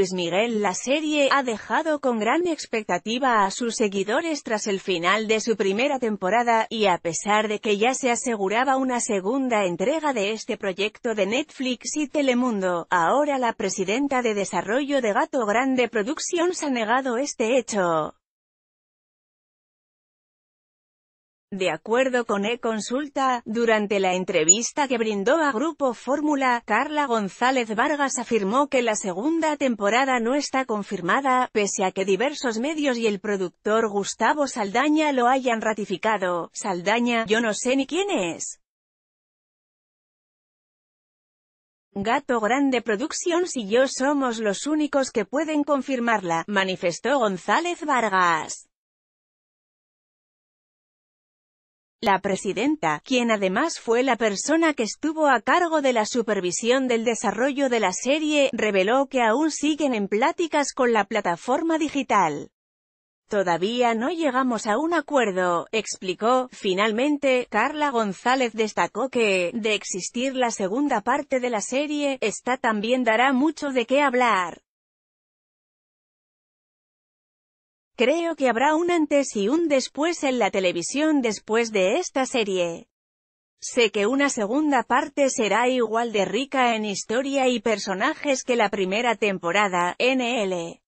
Luis Miguel la serie ha dejado con gran expectativa a sus seguidores tras el final de su primera temporada, y a pesar de que ya se aseguraba una segunda entrega de este proyecto de Netflix y Telemundo, ahora la presidenta de desarrollo de Gato Grande Productions ha negado este hecho. De acuerdo con E-Consulta, durante la entrevista que brindó a Grupo Fórmula, Carla González Vargas afirmó que la segunda temporada no está confirmada, pese a que diversos medios y el productor Gustavo Saldaña lo hayan ratificado. Saldaña, yo no sé ni quién es. Gato Grande Productions y yo somos los únicos que pueden confirmarla, manifestó González Vargas. La presidenta, quien además fue la persona que estuvo a cargo de la supervisión del desarrollo de la serie, reveló que aún siguen en pláticas con la plataforma digital. Todavía no llegamos a un acuerdo, explicó. Finalmente, Carla González destacó que, de existir la segunda parte de la serie, esta también dará mucho de qué hablar. Creo que habrá un antes y un después en la televisión después de esta serie. Sé que una segunda parte será igual de rica en historia y personajes que la primera temporada, NL.